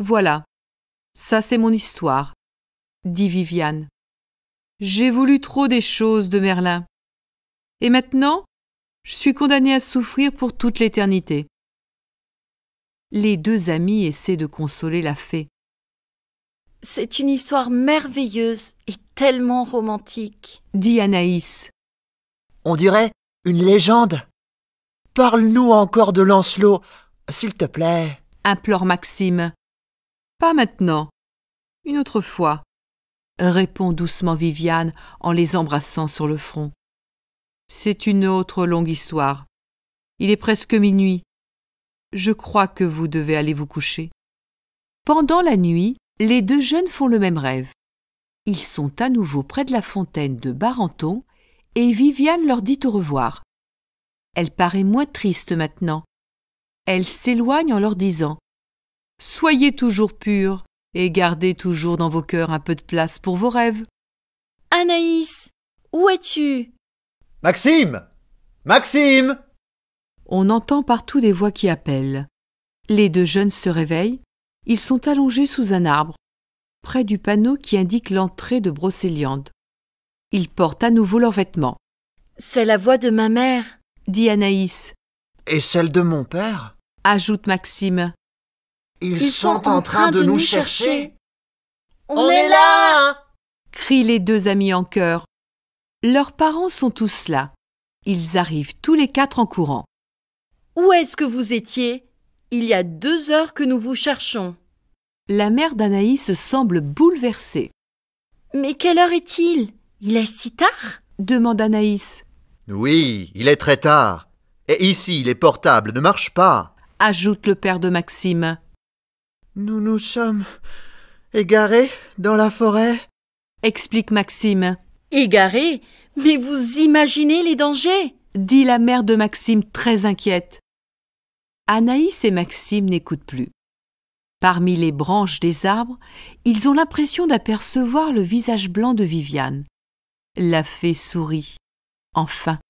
Voilà, ça c'est mon histoire, dit Viviane. J'ai voulu trop des choses de Merlin. Et maintenant, je suis condamnée à souffrir pour toute l'éternité. Les deux amis essaient de consoler la fée. C'est une histoire merveilleuse et tellement romantique, dit Anaïs. On dirait une légende. Parle-nous encore de Lancelot, s'il te plaît, implore Maxime. Pas maintenant. Une autre fois, répond doucement Viviane en les embrassant sur le front. C'est une autre longue histoire. Il est presque minuit. Je crois que vous devez aller vous coucher. Pendant la nuit, les deux jeunes font le même rêve. Ils sont à nouveau près de la fontaine de Barenton et Viviane leur dit au revoir. Elle paraît moins triste maintenant. Elle s'éloigne en leur disant Soyez toujours purs et gardez toujours dans vos cœurs un peu de place pour vos rêves. Anaïs, où es-tu Maxime Maxime On entend partout des voix qui appellent. Les deux jeunes se réveillent. Ils sont allongés sous un arbre, près du panneau qui indique l'entrée de Brocéliande. Ils portent à nouveau leurs vêtements. C'est la voix de ma mère, dit Anaïs. Et celle de mon père ajoute Maxime. Ils, sont, en train de, nous chercher. On est là crient les deux amis en chœur. Leurs parents sont tous là. Ils arrivent tous les quatre en courant. Où est-ce que vous étiez Il y a deux heures que nous vous cherchons. La mère d'Anaïs semble bouleversée. Mais quelle heure est-il Il est si tard demande Anaïs. Oui, il est très tard. Et ici, les portables ne marchent pas, ajoute le père de Maxime. Nous nous sommes égarés dans la forêt, explique Maxime. Égarés Mais vous imaginez les dangers dit la mère de Maxime très inquiète. Anaïs et Maxime n'écoutent plus. Parmi les branches des arbres, ils ont l'impression d'apercevoir le visage blanc de Viviane. La fée sourit. Enfin.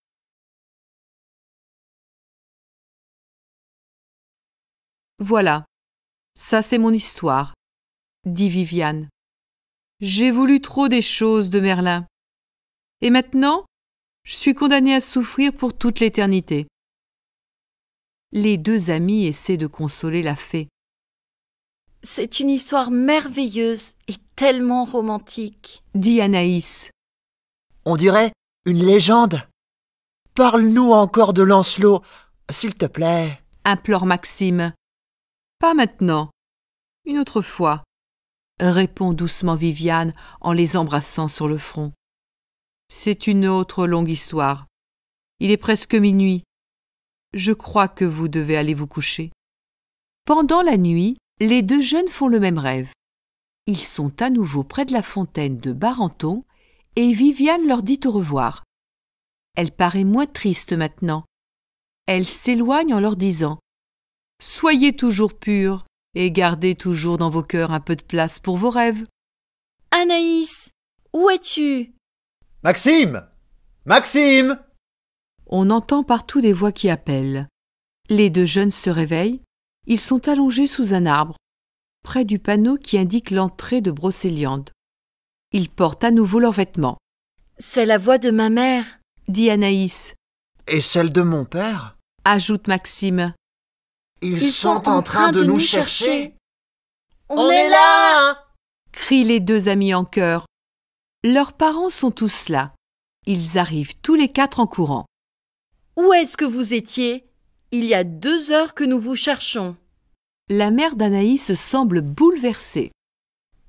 Voilà, ça, c'est mon histoire, dit Viviane. J'ai voulu trop des choses de Merlin. Et maintenant, je suis condamnée à souffrir pour toute l'éternité. Les deux amis essaient de consoler la fée. C'est une histoire merveilleuse et tellement romantique, dit Anaïs. On dirait une légende. Parle-nous encore de Lancelot, s'il te plaît, implore Maxime. Pas maintenant. Une autre fois, répond doucement Viviane en les embrassant sur le front. C'est une autre longue histoire. Il est presque minuit. Je crois que vous devez aller vous coucher. Pendant la nuit, les deux jeunes font le même rêve. Ils sont à nouveau près de la fontaine de Barenton et Viviane leur dit au revoir. Elle paraît moins triste maintenant. Elle s'éloigne en leur disant Soyez toujours purs et gardez toujours dans vos cœurs un peu de place pour vos rêves. Anaïs, où es-tu Maxime Maxime On entend partout des voix qui appellent. Les deux jeunes se réveillent. Ils sont allongés sous un arbre, près du panneau qui indique l'entrée de Brocéliande. Ils portent à nouveau leurs vêtements. C'est la voix de ma mère, dit Anaïs. Et celle de mon père ajoute Maxime. Ils, sont, en train de, nous chercher. On est là crient les deux amis en chœur. Leurs parents sont tous là. Ils arrivent tous les quatre en courant. Où est-ce que vous étiez Il y a deux heures que nous vous cherchons. La mère d'Anaïs semble bouleversée.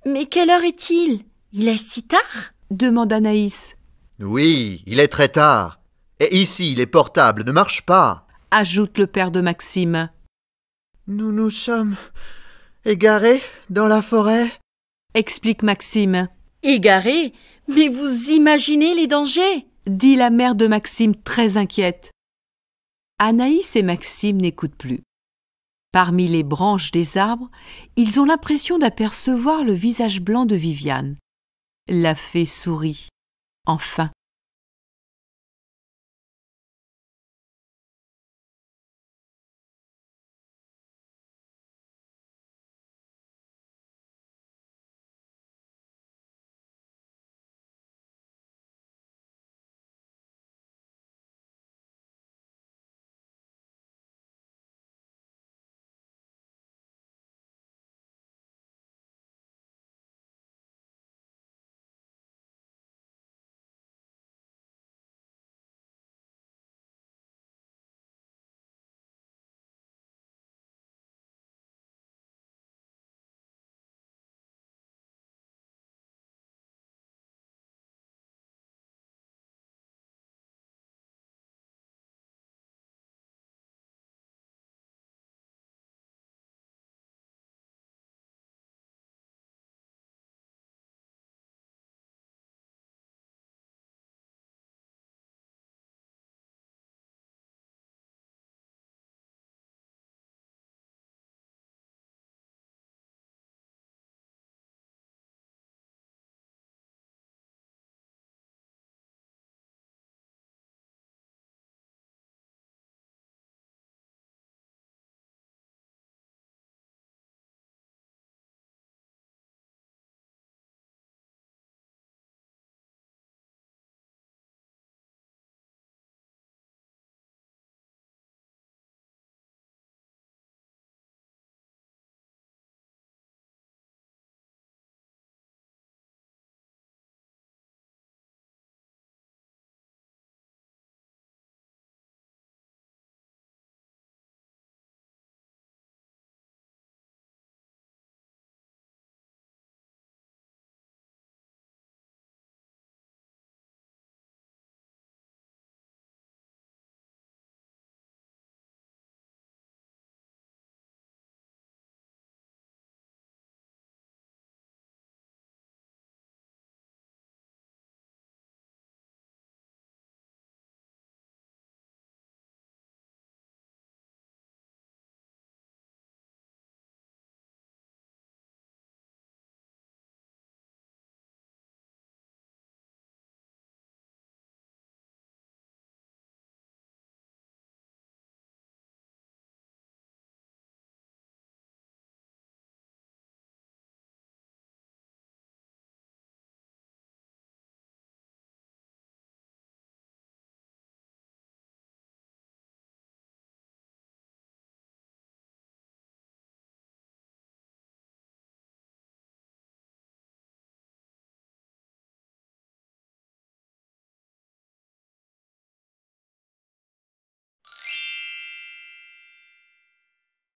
Mais quelle heure est-il Il est si tard demande Anaïs. Oui, il est très tard. Et ici, les portables ne marchent pas, ajoute le père de Maxime. Nous nous sommes égarés dans la forêt, explique Maxime. Égarés Mais vous imaginez les dangers dit la mère de Maxime très inquiète. Anaïs et Maxime n'écoutent plus. Parmi les branches des arbres, ils ont l'impression d'apercevoir le visage blanc de Viviane. La fée sourit. Enfin,